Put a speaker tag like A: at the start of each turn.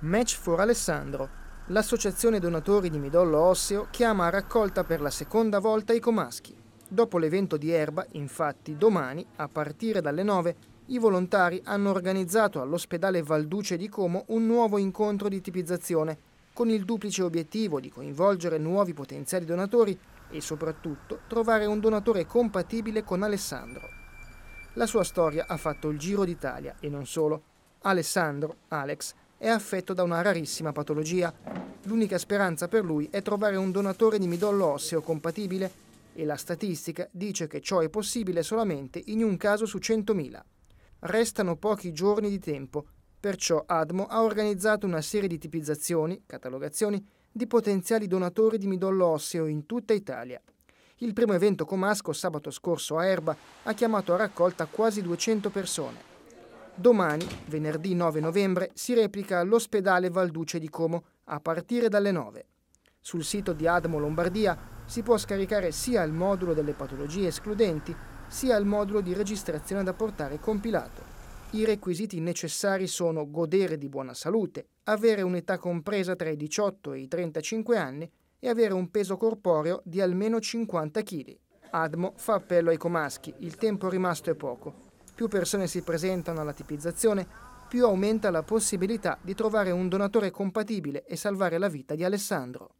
A: Match for Alessandro. L'associazione donatori di midollo osseo chiama a raccolta per la seconda volta i comaschi. Dopo l'evento di Erba, infatti, domani, a partire dalle 9, i volontari hanno organizzato all'ospedale Valduce di Como un nuovo incontro di tipizzazione, con il duplice obiettivo di coinvolgere nuovi potenziali donatori e soprattutto trovare un donatore compatibile con Alessandro. La sua storia ha fatto il giro d'Italia e non solo. Alessandro, Alex, è affetto da una rarissima patologia. L'unica speranza per lui è trovare un donatore di midollo osseo compatibile e la statistica dice che ciò è possibile solamente in un caso su 100.000. Restano pochi giorni di tempo, perciò Admo ha organizzato una serie di tipizzazioni, catalogazioni, di potenziali donatori di midollo osseo in tutta Italia. Il primo evento comasco sabato scorso a Erba ha chiamato a raccolta quasi 200 persone. Domani, venerdì 9 novembre, si replica all'ospedale Valduce di Como a partire dalle 9. Sul sito di Admo Lombardia si può scaricare sia il modulo delle patologie escludenti, sia il modulo di registrazione da portare compilato. I requisiti necessari sono godere di buona salute, avere un'età compresa tra i 18 e i 35 anni e avere un peso corporeo di almeno 50 kg. Admo fa appello ai comaschi, il tempo rimasto è poco. Più persone si presentano alla tipizzazione, più aumenta la possibilità di trovare un donatore compatibile e salvare la vita di Alessandro.